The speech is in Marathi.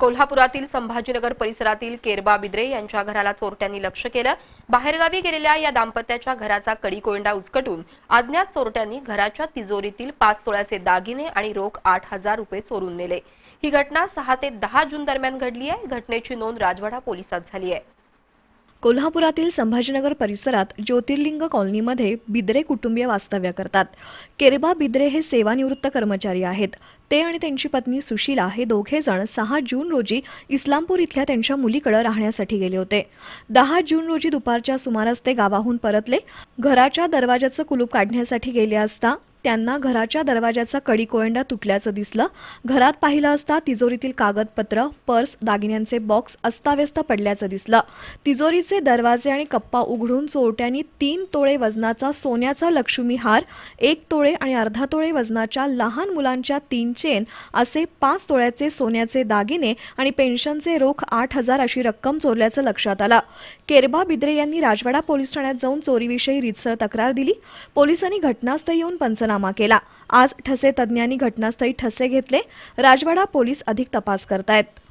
कोल्हापुरातील संभाजीनगर परिसरातील केरबा बिद्रे यांच्या घराला चोरट्यांनी लक्ष केलं बाहेरगावी गेलेल्या या दाम्पत्याच्या घराचा कडी कोयंडा उचकटून अज्ञात चोरट्यांनी घराच्या तिजोरीतील पाच तोळ्याचे दागिने आणि रोख आठ हजार रुपये चोरून नेले ही घटना सहा ते दहा जून दरम्यान घडली आहे घटनेची नोंद राजवाडा पोलिसात झाली आहे कोल्हापुरातील संभाजीनगर परिसरात ज्योतिर्लिंग कॉलनीमध्ये बिद्रे कुटुंबीय वास्तव्य करतात केरबा बिद्रे हे सेवानिवृत्त कर्मचारी आहेत ते आणि त्यांची पत्नी सुशीला हे दोघे जण सहा जून रोजी इस्लामपूर इथल्या त्यांच्या मुलीकडे राहण्यासाठी गेले होते दहा जून रोजी दुपारच्या सुमारास ते गावाहून परतले घराच्या दरवाजाचं कुलूप काढण्यासाठी गेले असता त्यांना घराच्या दरवाजाचा कडी कोयंडा तुटल्याचं दिसलं घरात पाहिलं असता तिजोरीतील कागदपत्र पर्स दागिन्यांचे बॉक्स अस्ताव्यस्त पडल्याचं दिसलं तिजोरीचे दरवाजे आणि कप्पा उघडून चोरट्यांनी तीन तोळे वजनाचा सोन्याचा लक्ष्मी हार एक तोळे आणि अर्धा तोळे वजनाच्या लहान मुलांच्या तीन चेन असे पाच तोळ्याचे सोन्याचे दागिने आणि पेन्शनचे रोख आठ हजार अशी रक्कम चोरल्याचं लक्षात आलं केरबा बिद्रे यांनी राजवाडा पोलीस ठाण्यात जाऊन चोरीविषयी रितसर तक्रार दिली पोलिसांनी घटनास्थळी येऊन पंचना केला आज ठसे तज्ज्ञांनी घटनास्थळी ठसे घेतले राजवाडा पोलीस अधिक तपास करतायत